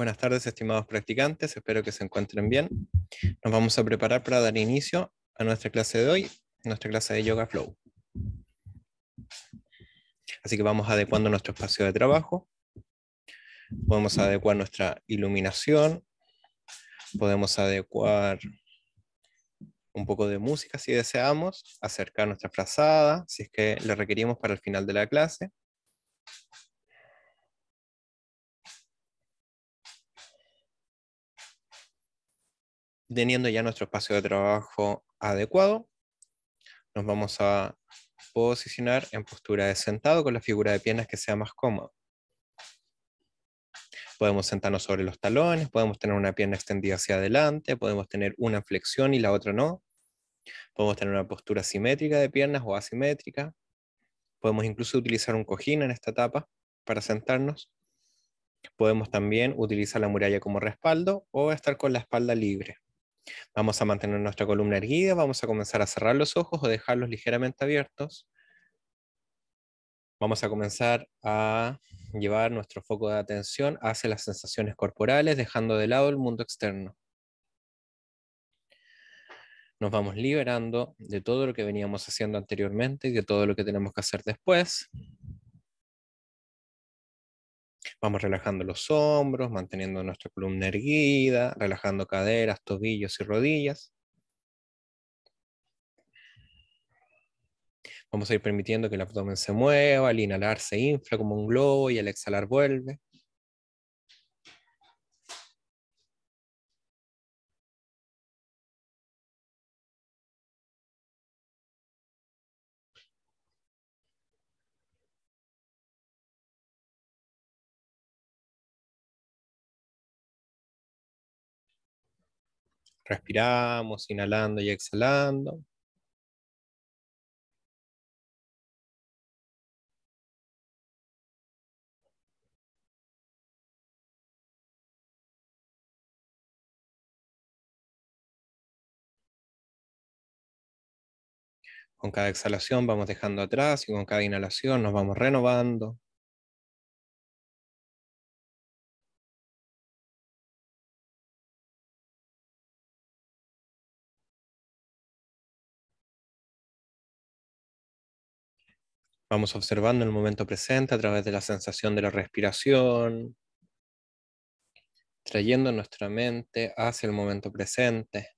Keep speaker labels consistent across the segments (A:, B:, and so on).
A: Buenas tardes, estimados practicantes, espero que se encuentren
B: bien. Nos vamos a preparar para dar inicio a nuestra clase de hoy, nuestra clase de Yoga Flow. Así que vamos adecuando nuestro espacio de trabajo, podemos adecuar nuestra iluminación, podemos adecuar un poco de música si deseamos, acercar nuestra frazada si es que la requerimos para el final de la clase. teniendo ya nuestro espacio de trabajo adecuado, nos vamos a posicionar en postura de sentado con la figura de piernas que sea más cómoda. Podemos sentarnos sobre los talones, podemos tener una pierna extendida hacia adelante, podemos tener una flexión y la otra no. Podemos tener una postura simétrica de piernas o asimétrica. Podemos incluso utilizar un cojín en esta etapa para sentarnos. Podemos también utilizar la muralla como respaldo o estar con la espalda libre. Vamos a mantener nuestra columna erguida, vamos a comenzar a cerrar los ojos o dejarlos ligeramente abiertos. Vamos a comenzar a llevar nuestro foco de atención hacia las sensaciones corporales, dejando de lado el mundo externo. Nos vamos liberando de todo lo que veníamos haciendo anteriormente y de todo lo que tenemos que hacer después, Vamos relajando los hombros, manteniendo nuestra columna erguida, relajando caderas, tobillos y rodillas. Vamos a ir permitiendo que el abdomen se mueva, al inhalar se infla como un globo y al exhalar
A: vuelve. Respiramos, inhalando y exhalando. Con cada exhalación vamos dejando atrás y con cada inhalación nos vamos renovando. Vamos observando el momento presente a través de la sensación de la
B: respiración, trayendo nuestra mente hacia el momento
A: presente.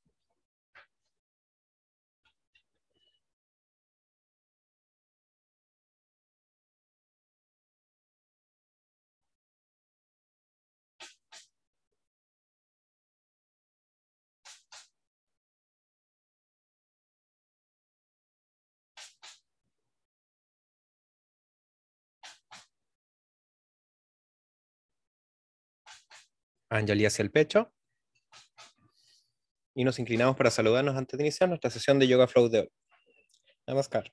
A: Anjali hacia el pecho.
B: Y nos inclinamos para saludarnos antes de iniciar nuestra sesión de Yoga Flow de hoy. Namaskar.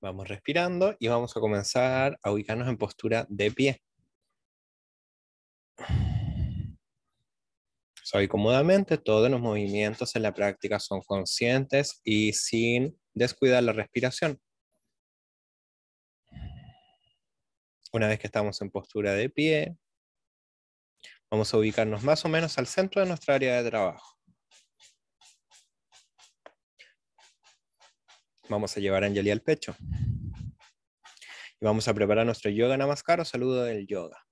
B: Vamos respirando y vamos a comenzar a ubicarnos en postura de pie. Soy cómodamente, todos los movimientos en la práctica son conscientes y sin descuidar la respiración. Una vez que estamos en postura de pie, vamos a ubicarnos más o menos al centro de nuestra área de trabajo. Vamos a llevar a Angelia al pecho. Y vamos a preparar nuestro yoga namaskar o saludo del yoga.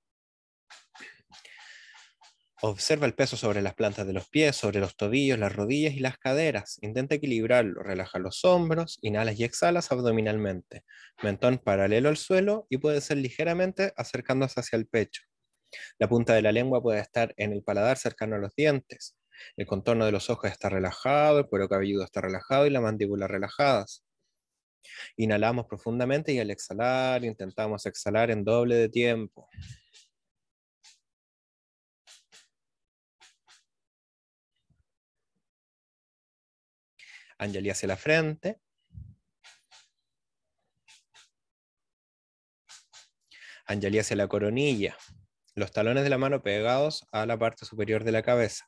B: Observa el peso sobre las plantas de los pies, sobre los tobillos, las rodillas y las caderas. Intenta equilibrarlo. Relaja los hombros, inhalas y exhalas abdominalmente. Mentón paralelo al suelo y puede ser ligeramente acercándose hacia el pecho. La punta de la lengua puede estar en el paladar cercano a los dientes. El contorno de los ojos está relajado, el cuero cabelludo está relajado y las mandíbulas relajadas. Inhalamos profundamente y al exhalar intentamos
A: exhalar en doble de tiempo. Angelí hacia la frente.
B: angelí hacia la coronilla. Los talones de la mano pegados a la parte superior de la cabeza.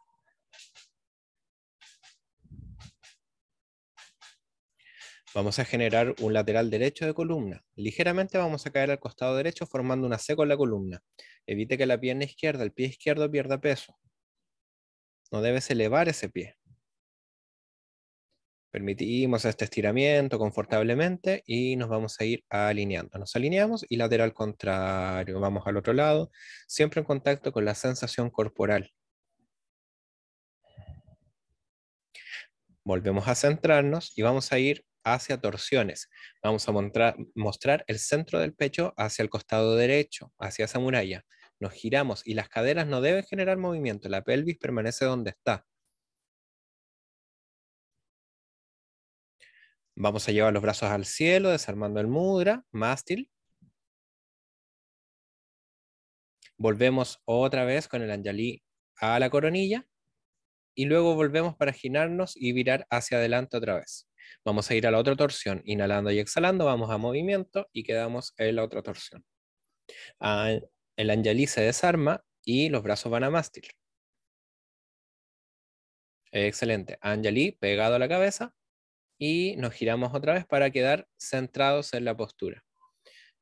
B: Vamos a generar un lateral derecho de columna. Ligeramente vamos a caer al costado derecho formando una C con la columna. Evite que la pierna izquierda, el pie izquierdo pierda peso. No debes elevar ese pie. Permitimos este estiramiento confortablemente y nos vamos a ir alineando. Nos alineamos y lateral contrario. Vamos al otro lado, siempre en contacto con la sensación corporal. Volvemos a centrarnos y vamos a ir hacia torsiones. Vamos a mostrar el centro del pecho hacia el costado derecho, hacia esa muralla. Nos giramos y las caderas no deben generar movimiento. La pelvis permanece donde está. Vamos a llevar los brazos al cielo, desarmando el mudra, mástil. Volvemos otra vez con el anjali a la coronilla y luego volvemos para girarnos y virar hacia adelante otra vez. Vamos a ir a la otra torsión, inhalando y exhalando, vamos a movimiento y quedamos en la otra torsión. Ah, el anjali se desarma y los brazos van a mástil. Excelente. Anjali pegado a la cabeza, y nos giramos otra vez para quedar centrados en la postura.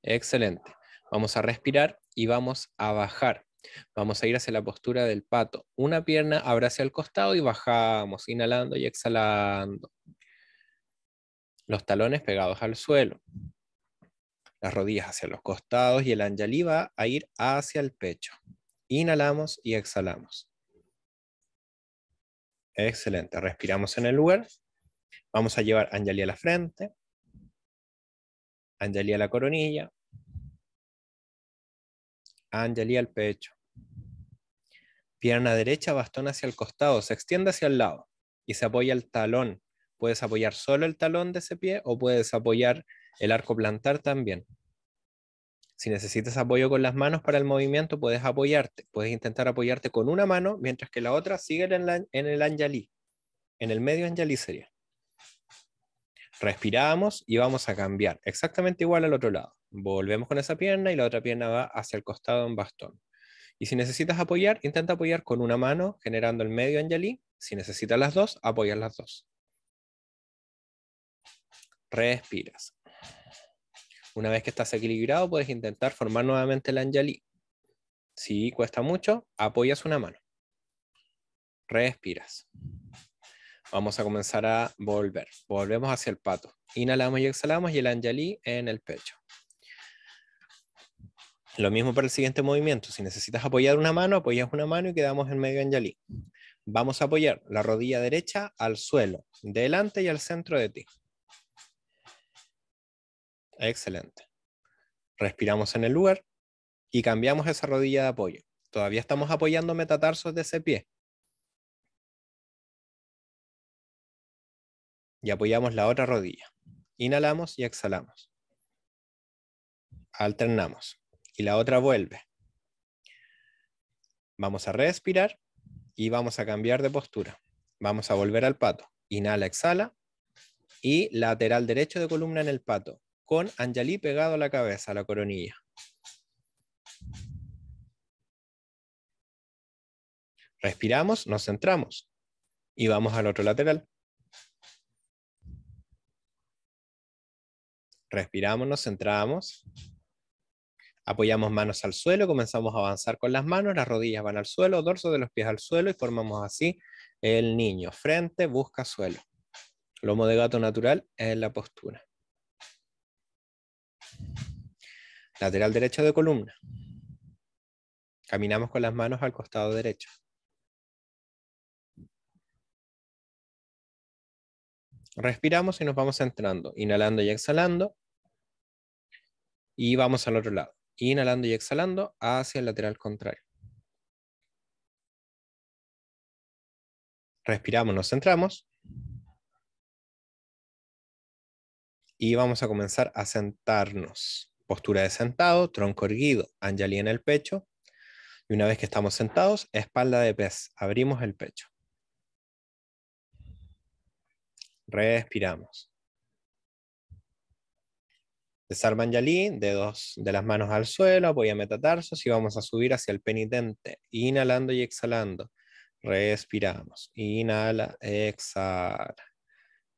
B: Excelente. Vamos a respirar y vamos a bajar. Vamos a ir hacia la postura del pato. Una pierna abre hacia el costado y bajamos, inhalando y exhalando. Los talones pegados al suelo. Las rodillas hacia los costados y el anjali va a ir hacia el pecho. Inhalamos y exhalamos. Excelente. Respiramos en el lugar Vamos a llevar Anjali a la frente, Anjali a la coronilla, Anjali al pecho. Pierna derecha, bastón hacia el costado, se extiende hacia el lado y se apoya el talón. Puedes apoyar solo el talón de ese pie o puedes apoyar el arco plantar también. Si necesitas apoyo con las manos para el movimiento, puedes apoyarte. Puedes intentar apoyarte con una mano mientras que la otra sigue en, el anjali. En el medio anjali sería respiramos y vamos a cambiar exactamente igual al otro lado. Volvemos con esa pierna y la otra pierna va hacia el costado en bastón. Y si necesitas apoyar, intenta apoyar con una mano, generando el medio Anjali. Si necesitas las dos, apoya las dos. Respiras. Una vez que estás equilibrado, puedes intentar formar nuevamente el anjali. Si cuesta mucho, apoyas una mano. Respiras. Vamos a comenzar a volver. Volvemos hacia el pato. Inhalamos y exhalamos y el anjali en el pecho. Lo mismo para el siguiente movimiento. Si necesitas apoyar una mano, apoyas una mano y quedamos en medio anjali. Vamos a apoyar la rodilla derecha al suelo, delante y al centro de ti. Excelente. Respiramos en el lugar y cambiamos esa rodilla de apoyo. Todavía estamos apoyando metatarsos de ese pie.
A: y apoyamos la otra rodilla. Inhalamos y exhalamos. Alternamos
B: y la otra vuelve. Vamos a respirar y vamos a cambiar de postura. Vamos a volver al pato. Inhala, exhala y lateral derecho de columna en el pato con Anjali pegado a la cabeza, a la coronilla. Respiramos, nos centramos y vamos al otro lateral. Respiramos, nos centramos. Apoyamos manos al suelo, comenzamos a avanzar con las manos, las rodillas van al suelo, dorso de los pies al suelo y formamos así el niño. Frente, busca suelo. Lomo de gato natural es la postura. Lateral
A: derecho de columna. Caminamos con las manos al costado derecho. Respiramos y nos vamos entrando, inhalando y exhalando y vamos al otro lado. Inhalando y exhalando hacia el lateral contrario. Respiramos, nos centramos.
B: Y vamos a comenzar a sentarnos. Postura de sentado, tronco erguido, anjali en el pecho. Y una vez que estamos sentados, espalda de pez. Abrimos el pecho. Respiramos. Desarman Yalí, dedos de las manos al suelo, a metatarsos y vamos a subir hacia el penitente, inhalando y exhalando. Respiramos, inhala, exhala,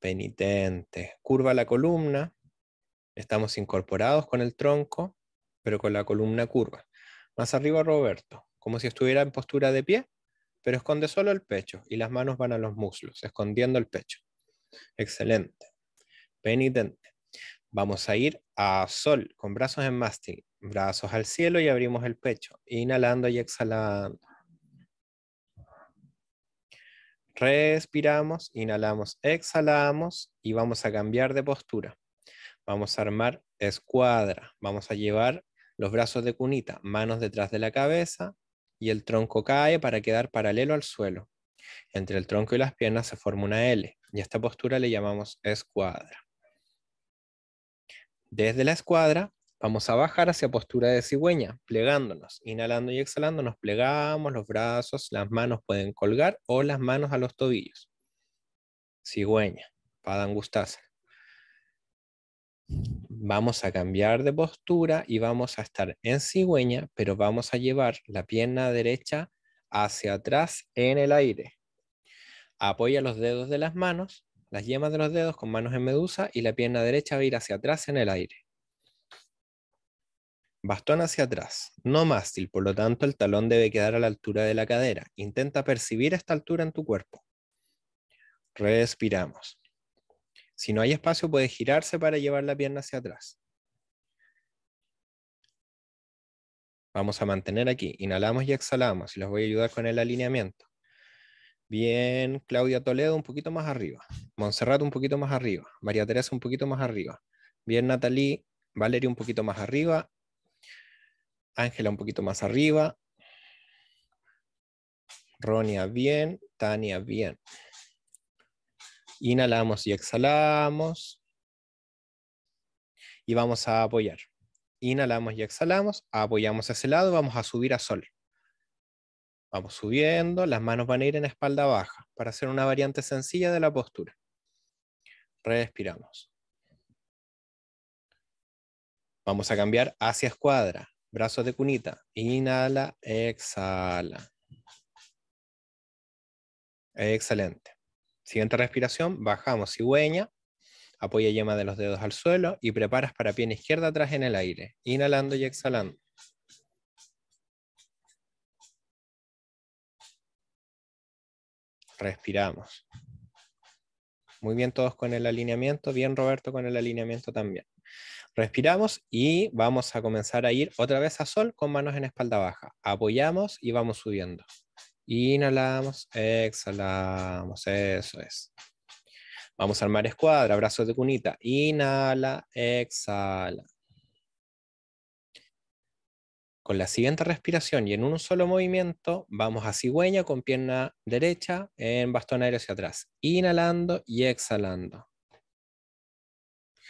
B: penitente. Curva la columna, estamos incorporados con el tronco, pero con la columna curva. Más arriba Roberto, como si estuviera en postura de pie, pero esconde solo el pecho y las manos van a los muslos, escondiendo el pecho. Excelente. Penitente. Vamos a ir a sol con brazos en mástil, brazos al cielo y abrimos el pecho, inhalando y exhalando. Respiramos, inhalamos, exhalamos y vamos a cambiar de postura. Vamos a armar escuadra, vamos a llevar los brazos de cunita, manos detrás de la cabeza y el tronco cae para quedar paralelo al suelo. Entre el tronco y las piernas se forma una L y a esta postura le llamamos escuadra. Desde la escuadra vamos a bajar hacia postura de cigüeña, plegándonos, inhalando y exhalando, nos plegamos, los brazos, las manos pueden colgar o las manos a los tobillos. Cigüeña, padangustasa. Vamos a cambiar de postura y vamos a estar en cigüeña, pero vamos a llevar la pierna derecha hacia atrás en el aire. Apoya los dedos de las manos las yemas de los dedos con manos en medusa y la pierna derecha va a ir hacia atrás en el aire. Bastón hacia atrás, no mástil, por lo tanto el talón debe quedar a la altura de la cadera. Intenta percibir esta altura en tu cuerpo. Respiramos. Si no hay espacio, puedes girarse para llevar la pierna hacia atrás. Vamos a mantener aquí. Inhalamos y exhalamos y los voy a ayudar con el alineamiento. Bien, Claudia Toledo un poquito más arriba. Montserrat un poquito más arriba. María Teresa un poquito más arriba. Bien, Natalie. Valeria un poquito más arriba. Ángela un poquito más arriba. Ronia bien. Tania bien. Inhalamos y exhalamos. Y vamos a apoyar. Inhalamos y exhalamos. Apoyamos ese lado. Vamos a subir a sol. Vamos subiendo, las manos van a ir en espalda baja para hacer una variante sencilla de la postura. Respiramos. Vamos a cambiar hacia escuadra, brazos de cunita. Inhala, exhala. Excelente. Siguiente respiración, bajamos cigüeña, apoya yema de los dedos al suelo y preparas para pie izquierda atrás en el aire, inhalando y exhalando.
A: respiramos.
B: Muy bien todos con el alineamiento, bien Roberto con el alineamiento también. Respiramos y vamos a comenzar a ir otra vez a sol con manos en espalda baja. Apoyamos y vamos subiendo. Inhalamos, exhalamos, eso es. Vamos a armar escuadra, brazos de cunita. Inhala, exhala. Con la siguiente respiración y en un solo movimiento, vamos a cigüeña con pierna derecha en bastón aéreo hacia atrás. Inhalando y exhalando.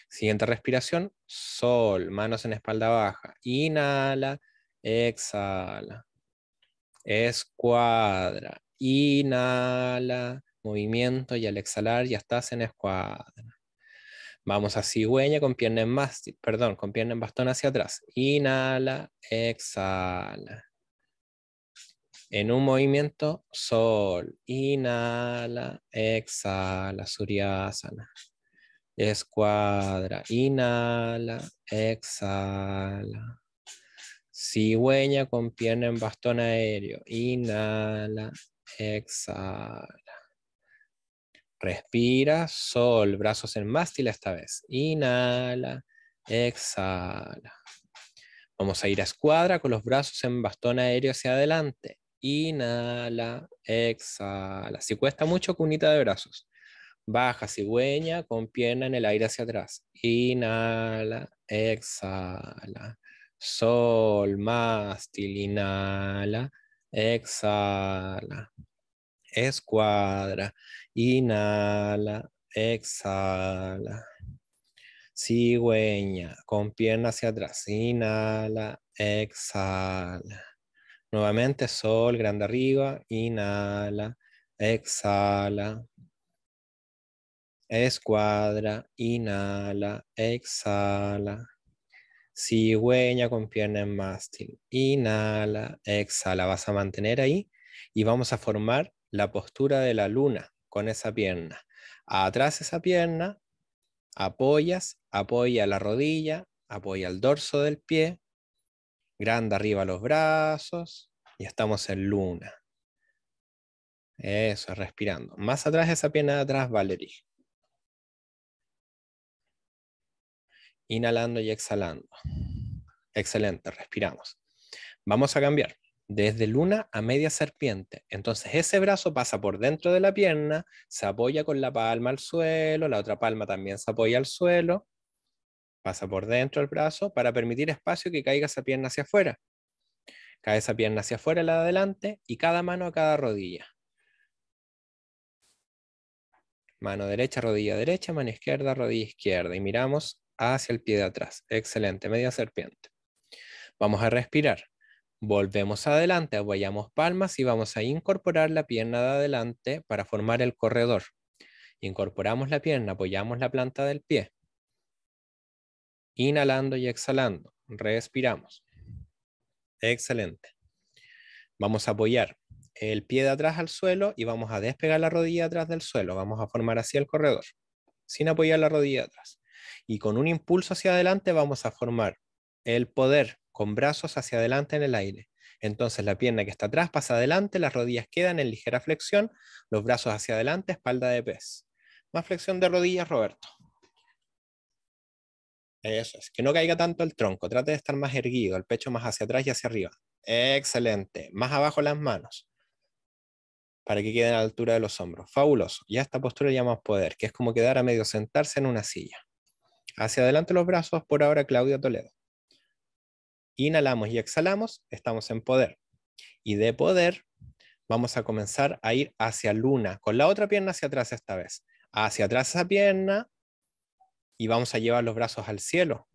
B: Siguiente respiración, sol, manos en espalda baja. Inhala, exhala. Escuadra, inhala, movimiento y al exhalar ya estás en escuadra. Vamos a cigüeña con pierna en perdón, pierna en bastón hacia atrás. Inhala, exhala. En un movimiento, sol. Inhala, exhala, suryasana. Escuadra, inhala, exhala. Cigüeña con pierna en bastón aéreo. Inhala, exhala. Respira, sol, brazos en mástil esta vez. Inhala, exhala. Vamos a ir a escuadra con los brazos en bastón aéreo hacia adelante. Inhala, exhala. Si cuesta mucho, cunita de brazos. Baja cigüeña con pierna en el aire hacia atrás. Inhala, exhala. Sol, mástil, inhala, exhala escuadra. Inhala, exhala. Cigüeña, con pierna hacia atrás. Inhala, exhala. Nuevamente, sol, grande arriba. Inhala, exhala. Escuadra, inhala, exhala. Cigüeña con pierna en mástil. Inhala, exhala. Vas a mantener ahí y vamos a formar la postura de la luna con esa pierna. Atrás esa pierna, apoyas, apoya la rodilla, apoya el dorso del pie, grande arriba los brazos y estamos en luna. Eso, respirando. Más atrás esa pierna de atrás, Valerie. Inhalando y exhalando. Excelente, respiramos. Vamos a cambiar desde luna a media serpiente. Entonces ese brazo pasa por dentro de la pierna, se apoya con la palma al suelo, la otra palma también se apoya al suelo, pasa por dentro del brazo para permitir espacio que caiga esa pierna hacia afuera. Cae esa pierna hacia afuera, la de adelante, y cada mano a cada rodilla. Mano derecha, rodilla derecha, mano izquierda, rodilla izquierda. Y miramos hacia el pie de atrás. Excelente, media serpiente. Vamos a respirar. Volvemos adelante, apoyamos palmas y vamos a incorporar la pierna de adelante para formar el corredor. Incorporamos la pierna, apoyamos la planta del pie. Inhalando y exhalando. Respiramos. Excelente. Vamos a apoyar el pie de atrás al suelo y vamos a despegar la rodilla atrás del suelo. Vamos a formar así el corredor, sin apoyar la rodilla atrás. Y con un impulso hacia adelante vamos a formar el poder con brazos hacia adelante en el aire. Entonces la pierna que está atrás pasa adelante, las rodillas quedan en ligera flexión, los brazos hacia adelante, espalda de pez. Más flexión de rodillas, Roberto. Eso es, que no caiga tanto el tronco, trate de estar más erguido, el pecho más hacia atrás y hacia arriba. Excelente, más abajo las manos, para que queden a la altura de los hombros. Fabuloso, ya esta postura llamamos poder, que es como quedar a medio sentarse en una silla. Hacia adelante los brazos, por ahora Claudia Toledo inhalamos y exhalamos, estamos en poder. Y de poder vamos a comenzar a ir hacia luna, con la otra pierna hacia atrás esta vez. Hacia atrás esa pierna y vamos a llevar los brazos al cielo.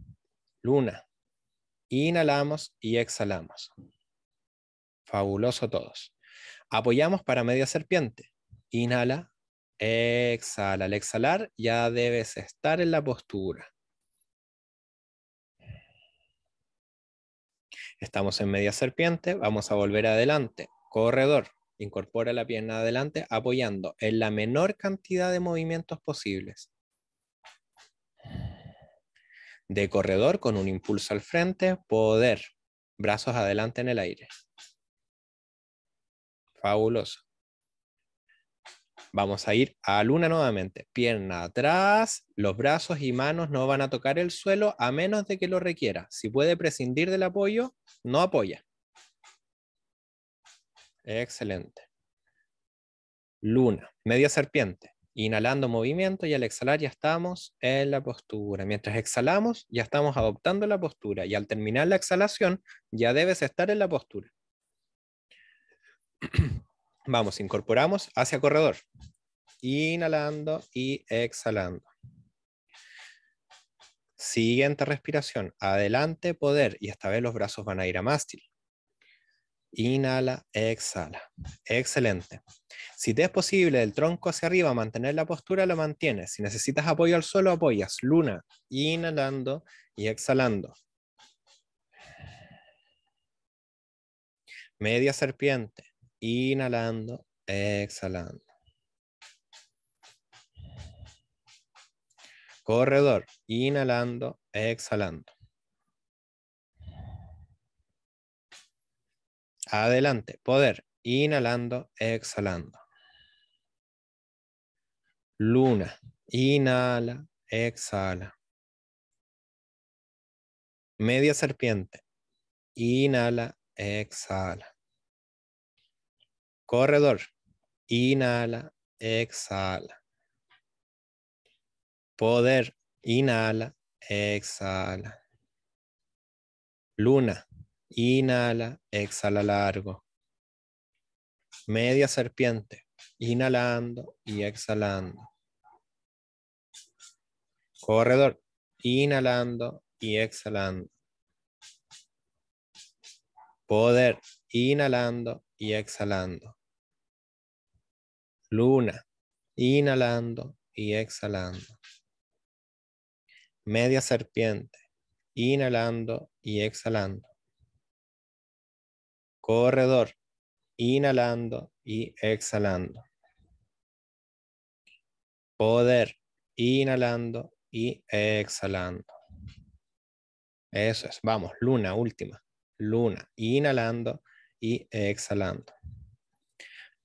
B: Luna. Inhalamos y exhalamos. Fabuloso todos. Apoyamos para media serpiente. Inhala, exhala. Al exhalar ya debes estar en la postura. Estamos en media serpiente, vamos a volver adelante, corredor, incorpora la pierna adelante apoyando en la menor cantidad de movimientos posibles. De corredor con un impulso al frente, poder, brazos adelante en el aire. Fabuloso. Vamos a ir a luna nuevamente. Pierna atrás, los brazos y manos no van a tocar el suelo a menos de que lo requiera. Si puede prescindir del apoyo, no apoya. Excelente. Luna, media serpiente. Inhalando movimiento y al exhalar ya estamos en la postura. Mientras exhalamos, ya estamos adoptando la postura y al terminar la exhalación, ya debes estar en la postura. Vamos, incorporamos hacia corredor. Inhalando y exhalando. Siguiente respiración. Adelante, poder. Y esta vez los brazos van a ir a mástil. Inhala, exhala. Excelente. Si te es posible, el tronco hacia arriba, mantener la postura, lo mantienes. Si necesitas apoyo al suelo, apoyas. Luna, inhalando y exhalando. Media serpiente. Inhalando, exhalando. Corredor, inhalando, exhalando. Adelante, poder, inhalando, exhalando.
A: Luna, inhala, exhala. Media serpiente,
B: inhala, exhala corredor. Inhala, exhala. Poder, inhala, exhala. Luna, inhala, exhala largo. Media serpiente, inhalando y exhalando. Corredor, inhalando y exhalando. Poder, inhalando y exhalando luna, inhalando y exhalando. Media serpiente, inhalando y exhalando. Corredor, inhalando y exhalando. Poder, inhalando y exhalando. Eso es, vamos, luna, última. Luna, inhalando y exhalando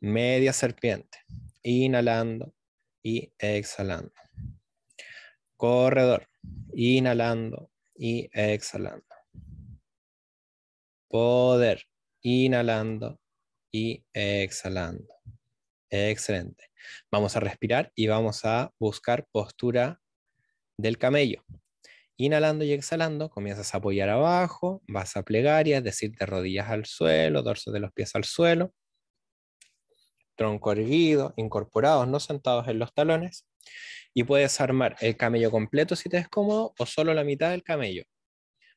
B: media serpiente, inhalando y exhalando. Corredor, inhalando y exhalando. Poder, inhalando y exhalando. Excelente. Vamos a respirar y vamos a buscar postura del camello. Inhalando y exhalando, comienzas a apoyar abajo, vas a plegar es decir, de rodillas al suelo, dorso de los pies al suelo tronco erguido, incorporados, no sentados en los talones. Y puedes armar el camello completo si te es cómodo o solo la mitad del camello.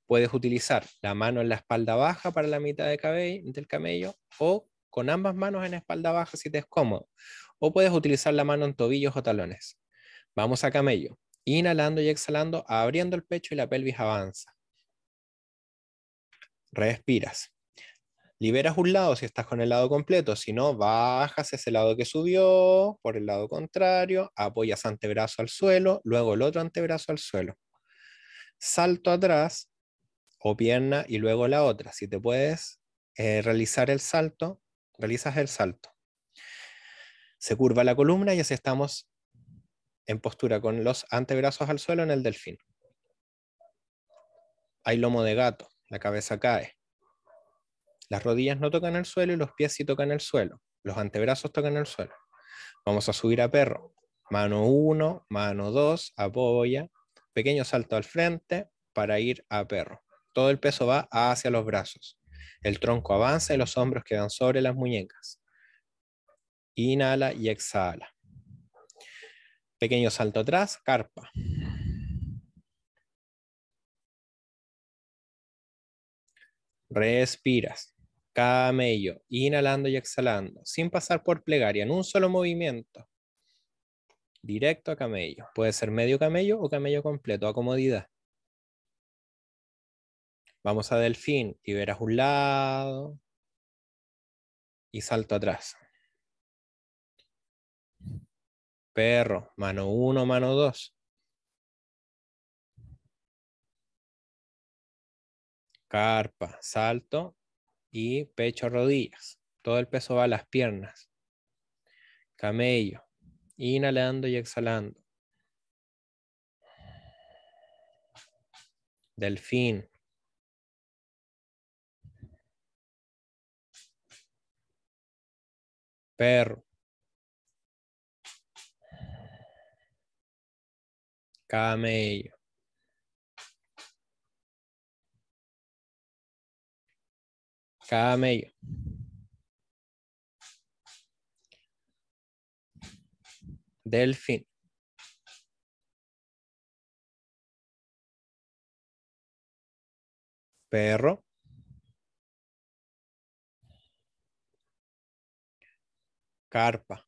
B: Puedes utilizar la mano en la espalda baja para la mitad de cabello del camello o con ambas manos en espalda baja si te es cómodo. O puedes utilizar la mano en tobillos o talones. Vamos a camello. Inhalando y exhalando, abriendo el pecho y la pelvis avanza. Respiras liberas un lado si estás con el lado completo, si no, bajas ese lado que subió por el lado contrario, apoyas antebrazo al suelo, luego el otro antebrazo al suelo. Salto atrás o pierna y luego la otra. Si te puedes eh, realizar el salto, realizas el salto. Se curva la columna y así estamos en postura con los antebrazos al suelo en el delfín. Hay lomo de gato, la cabeza cae las rodillas no tocan el suelo y los pies sí tocan el suelo. Los antebrazos tocan el suelo. Vamos a subir a perro. Mano 1, mano 2, apoya. Pequeño salto al frente para ir a perro. Todo el peso va hacia los brazos. El tronco avanza y los hombros quedan sobre las muñecas. Inhala y exhala. Pequeño salto atrás, carpa. Respiras camello, inhalando y exhalando, sin pasar por plegaria, en un solo movimiento. Directo a camello. Puede ser medio camello o camello
A: completo, a comodidad. Vamos a delfín, liberas un lado y salto atrás. Perro, mano uno, mano dos. Carpa,
B: salto y pecho, rodillas. Todo el peso va a las piernas. Camello. Inhalando y exhalando.
A: Delfín. Perro. Camello. Camello. Delfín. Perro. Carpa.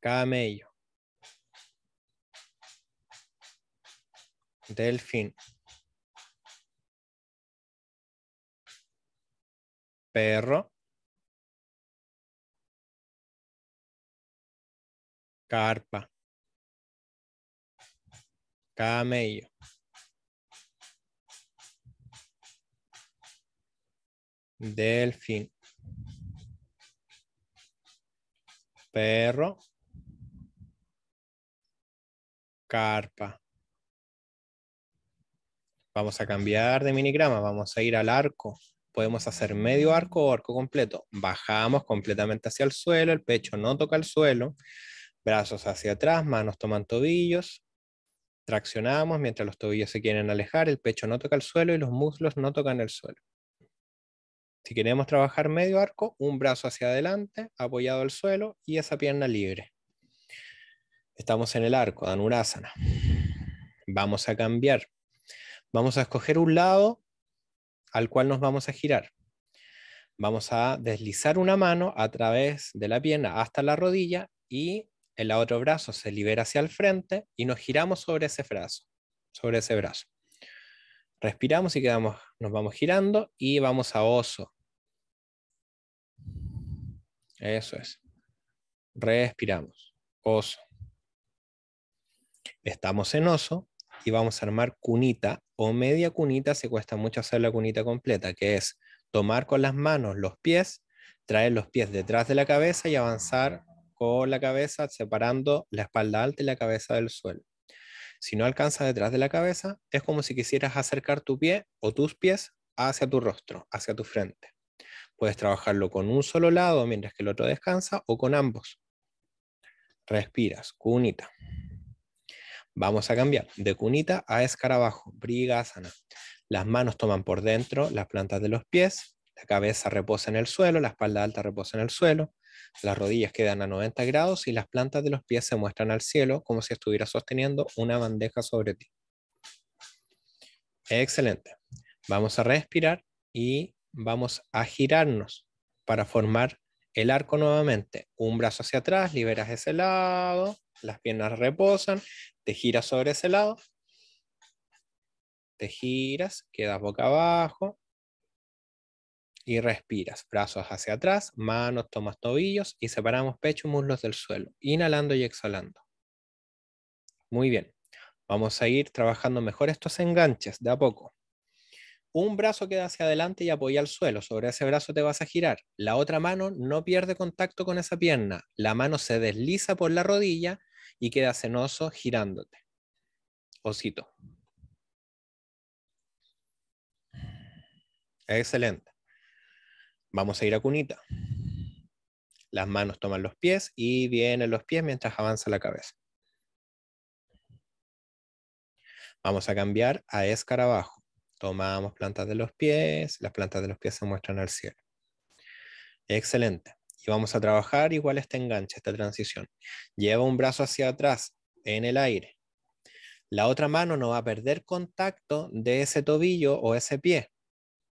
A: Camello. Delfín. perro, carpa, camello.
B: Delfín. Perro. Carpa. Vamos a cambiar de minigrama, vamos a ir al arco podemos hacer medio arco o arco completo. Bajamos completamente hacia el suelo, el pecho no toca el suelo, brazos hacia atrás, manos toman tobillos, traccionamos mientras los tobillos se quieren alejar, el pecho no toca el suelo y los muslos no tocan el suelo. Si queremos trabajar medio arco, un brazo hacia adelante, apoyado al suelo y esa pierna libre. Estamos en el arco, Danurasana. Vamos a cambiar. Vamos a escoger un lado al cual nos vamos a girar. Vamos a deslizar una mano a través de la pierna hasta la rodilla y el otro brazo se libera hacia el frente y nos giramos sobre ese brazo, sobre ese brazo. Respiramos y quedamos, nos vamos girando y vamos a oso. Eso es. Respiramos. Oso. Estamos en oso y vamos a armar cunita o media cunita se cuesta mucho hacer la cunita completa, que es tomar con las manos los pies, traer los pies detrás de la cabeza y avanzar con la cabeza separando la espalda alta y la cabeza del suelo. Si no alcanza detrás de la cabeza, es como si quisieras acercar tu pie o tus pies hacia tu rostro, hacia tu frente. Puedes trabajarlo con un solo lado mientras que el otro descansa o con ambos. Respiras, cunita. Vamos a cambiar de cunita a escarabajo, brigasana. Las manos toman por dentro las plantas de los pies, la cabeza reposa en el suelo, la espalda alta reposa en el suelo, las rodillas quedan a 90 grados y las plantas de los pies se muestran al cielo como si estuviera sosteniendo una bandeja sobre ti. Excelente. Vamos a respirar y vamos a girarnos para formar el arco nuevamente, un brazo hacia atrás, liberas ese lado, las piernas reposan, te giras sobre ese lado, te giras, quedas boca abajo y respiras. Brazos hacia atrás, manos, tomas tobillos y separamos pecho y muslos del suelo, inhalando y exhalando. Muy bien, vamos a ir trabajando mejor estos enganches de a poco un brazo queda hacia adelante y apoya al suelo, sobre ese brazo te vas a girar. La otra mano no pierde contacto con esa pierna, la mano se desliza por la rodilla y queda cenoso girándote. Osito. Excelente. Vamos a ir a cunita. Las manos toman los pies y vienen los pies mientras avanza la cabeza. Vamos a cambiar a escarabajo. Tomamos plantas de los pies, las plantas de los pies se muestran al cielo. Excelente. Y vamos a trabajar igual este enganche, esta transición. Lleva un brazo hacia atrás en el aire. La otra mano no va a perder contacto de ese tobillo o ese pie.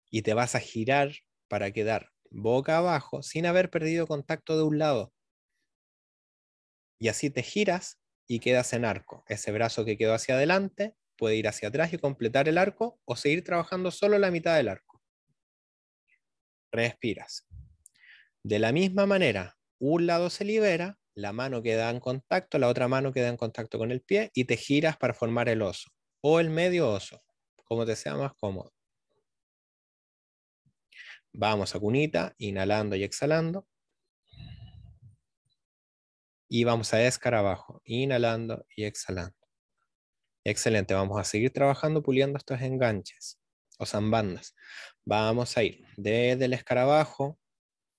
B: Y te vas a girar para quedar boca abajo sin haber perdido contacto de un lado. Y así te giras y quedas en arco. Ese brazo que quedó hacia adelante puede ir hacia atrás y completar el arco o seguir trabajando solo la mitad del arco. Respiras. De la misma manera, un lado se libera, la mano queda en contacto, la otra mano queda en contacto con el pie y te giras para formar el oso o el medio oso, como te sea más cómodo. Vamos a cunita, inhalando y exhalando. Y vamos a escarabajo, inhalando y exhalando. Excelente, vamos a seguir trabajando puliendo estos enganches o zambandas. Vamos a ir desde el escarabajo,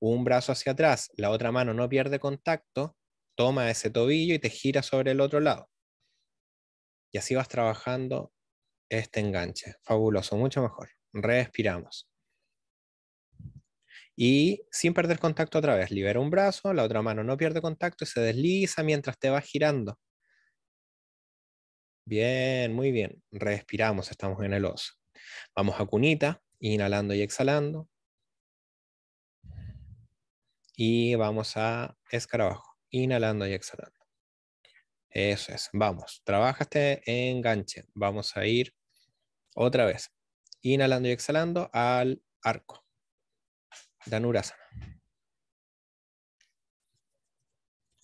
B: un brazo hacia atrás, la otra mano no pierde contacto, toma ese tobillo y te gira sobre el otro lado. Y así vas trabajando este enganche. Fabuloso, mucho mejor. Respiramos. Y sin perder contacto otra vez, libera un brazo, la otra mano no pierde contacto y se desliza mientras te vas girando. Bien, muy bien. Respiramos, estamos en el oso. Vamos a cunita, inhalando y exhalando. Y vamos a escarabajo, inhalando y exhalando. Eso es, vamos, trabaja este enganche. Vamos a ir otra vez, inhalando y exhalando al arco. Danurasana.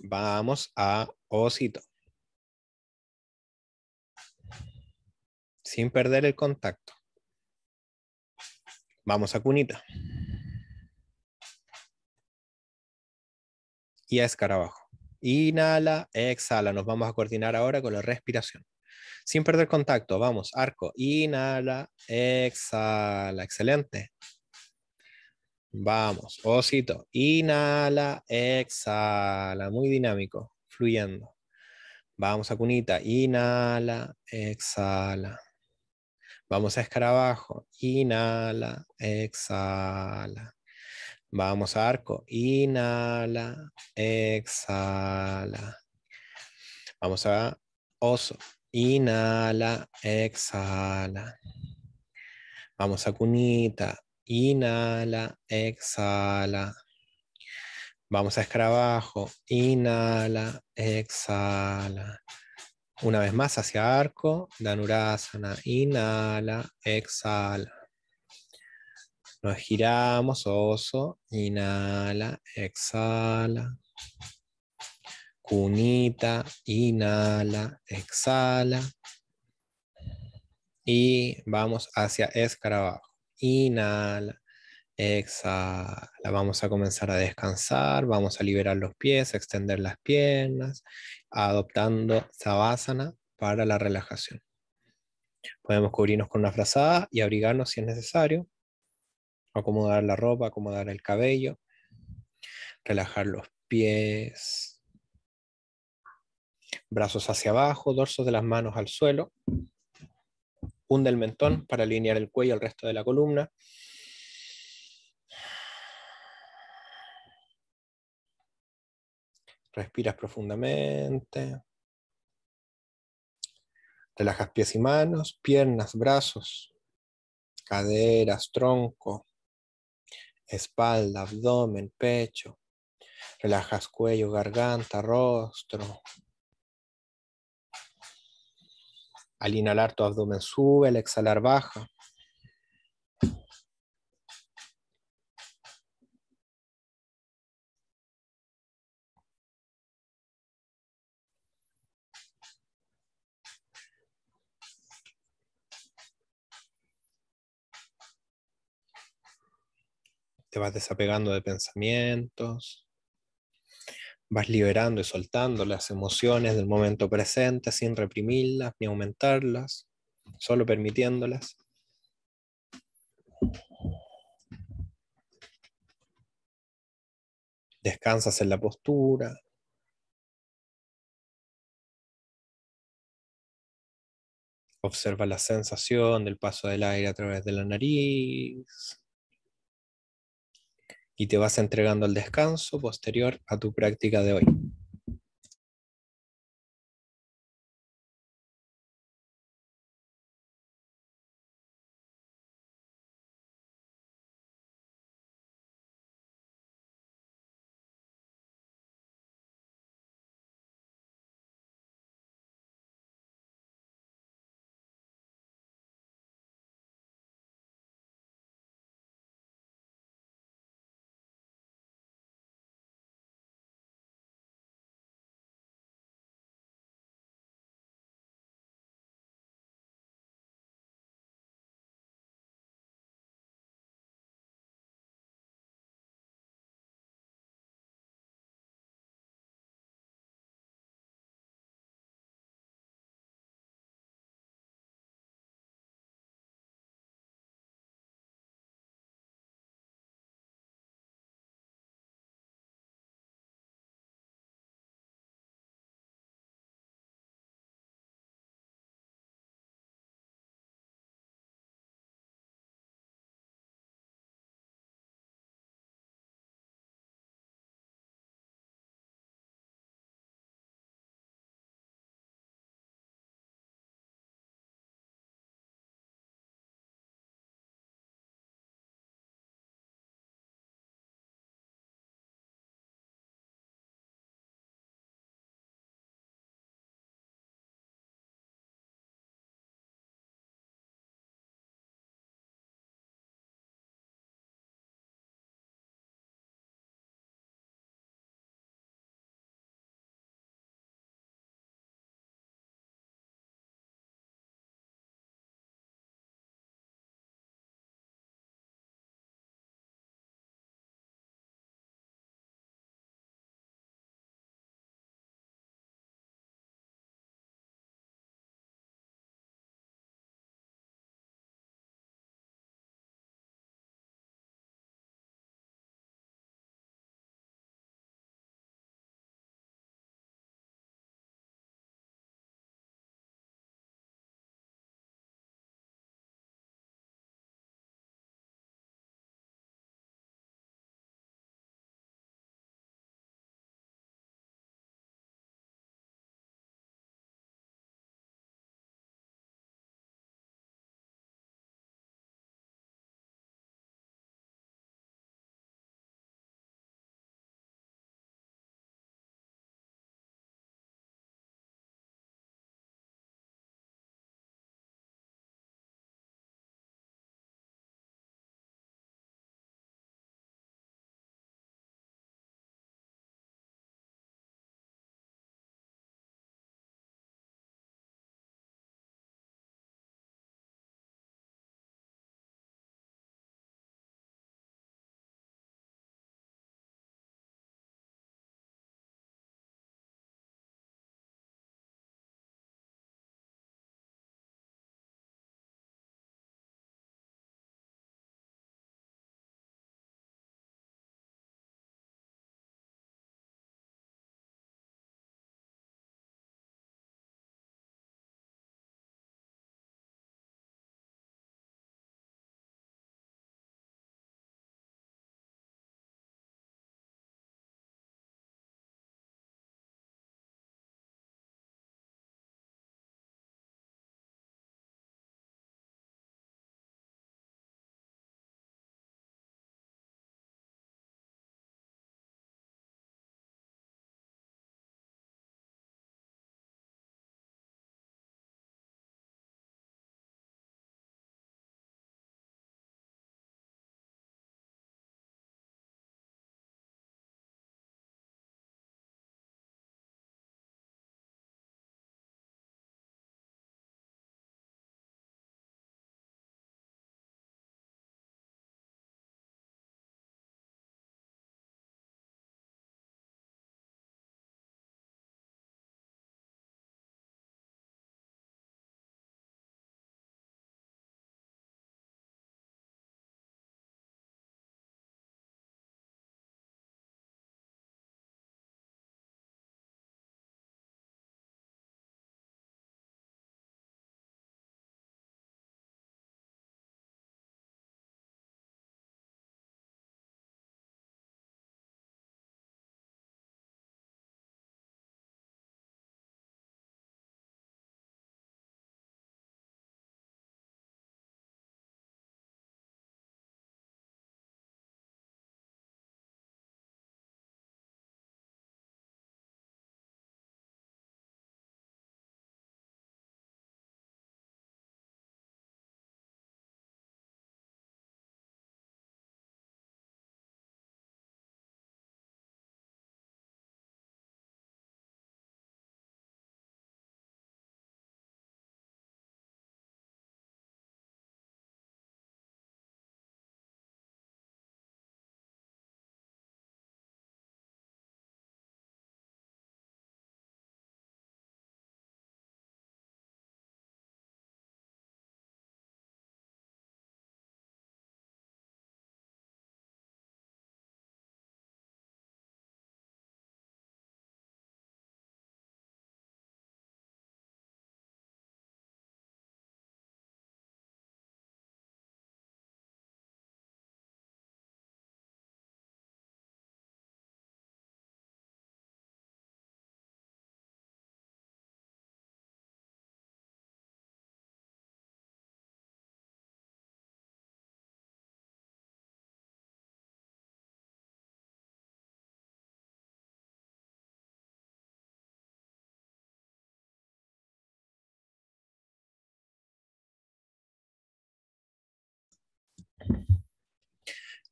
B: Vamos a osito. sin perder el contacto. Vamos a Cunita. Y a escarabajo. Inhala, exhala. Nos vamos a coordinar ahora con la respiración. Sin perder contacto, vamos, arco. Inhala, exhala. Excelente. Vamos, osito. Inhala, exhala. Muy dinámico, fluyendo. Vamos a cunita. Inhala, exhala. Vamos a escarabajo. Inhala, exhala. Vamos a arco. Inhala, exhala. Vamos a oso. Inhala, exhala. Vamos a cunita. Inhala, exhala. Vamos a escarabajo. Inhala, exhala. Una vez más hacia arco, Danurasana, inhala, exhala. Nos giramos, oso, inhala, exhala. Cunita, inhala, exhala. Y vamos hacia escarabajo. Inhala, Exhala. Vamos a comenzar a descansar, vamos a liberar los pies, extender las piernas, adoptando Savasana para la relajación. Podemos cubrirnos con una frazada y abrigarnos si es necesario. Acomodar la ropa, acomodar el cabello. Relajar los pies. Brazos hacia abajo, dorsos de las manos al suelo. Hunde el mentón para alinear el cuello al resto de la columna. Respiras profundamente. Relajas pies y manos, piernas, brazos, caderas, tronco, espalda, abdomen, pecho. Relajas cuello, garganta, rostro. Al inhalar tu abdomen sube, al exhalar baja. te vas desapegando de pensamientos, vas liberando y soltando las emociones del momento presente sin reprimirlas ni aumentarlas, solo permitiéndolas.
A: Descansas en la postura. Observa la sensación del paso del aire a través de la nariz y te vas entregando al descanso posterior a tu práctica de hoy.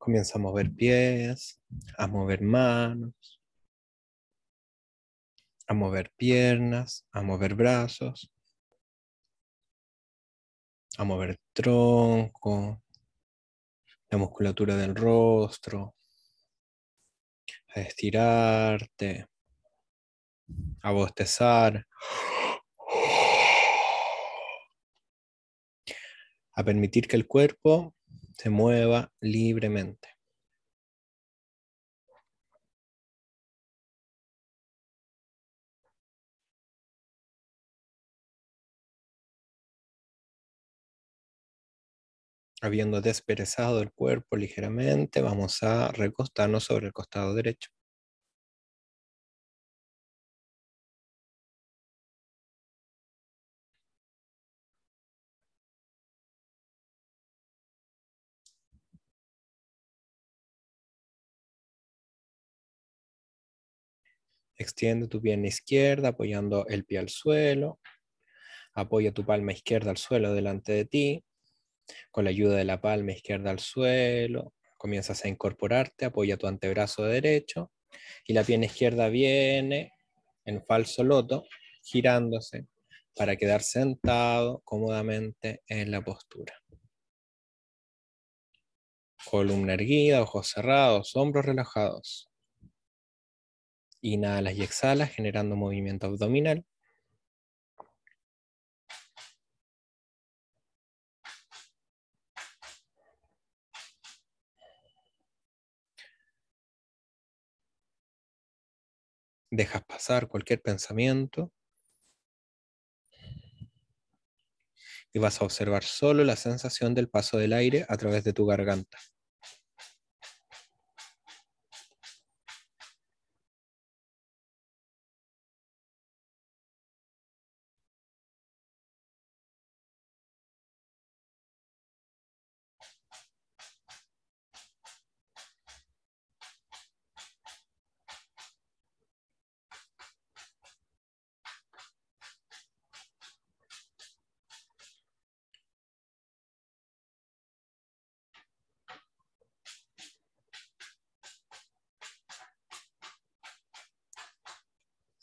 A: Comienza a mover pies, a mover manos, a mover piernas, a mover brazos, a mover tronco, la musculatura del rostro, a
B: estirarte, a bostezar,
A: a permitir que el cuerpo se mueva libremente. Habiendo desperezado el cuerpo ligeramente, vamos a recostarnos sobre el costado derecho. Extiende tu pierna izquierda apoyando el pie al suelo.
B: Apoya tu palma izquierda al suelo delante de ti. Con la ayuda de la palma izquierda al suelo, comienzas a incorporarte, apoya tu antebrazo derecho y la pierna izquierda viene en falso loto, girándose para quedar sentado cómodamente en la postura. Columna erguida, ojos cerrados, hombros relajados.
A: Inhalas y exhalas generando movimiento abdominal. Dejas pasar cualquier pensamiento.
B: Y vas a observar solo la sensación del paso del aire a través de tu garganta.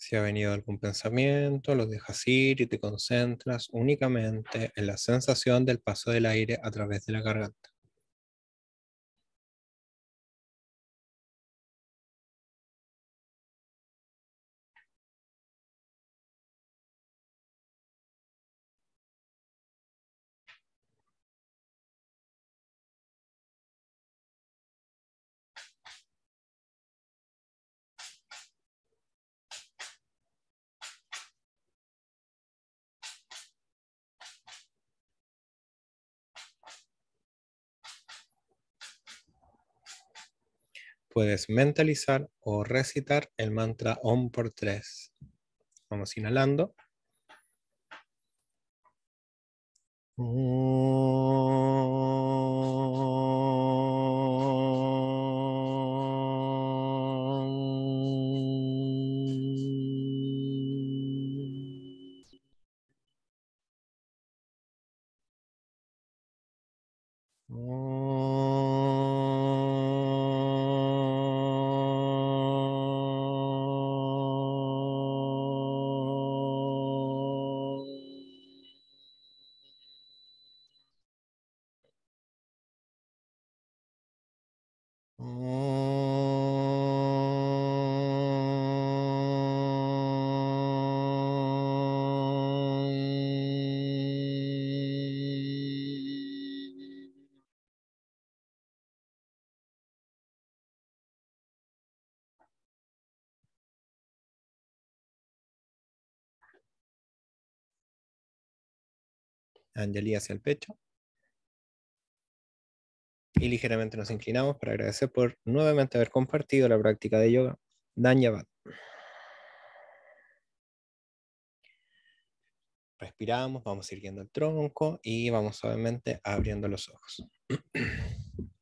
B: Si ha venido algún pensamiento, lo dejas ir y te concentras
A: únicamente en la sensación del paso del aire a través de la garganta.
B: puedes mentalizar o recitar el mantra OM por tres. Vamos inhalando. Mm.
A: Anjali hacia el pecho.
B: Y ligeramente nos inclinamos para agradecer por nuevamente haber compartido la práctica de yoga. Danyavad. Respiramos, vamos sirviendo el tronco y vamos suavemente abriendo los ojos.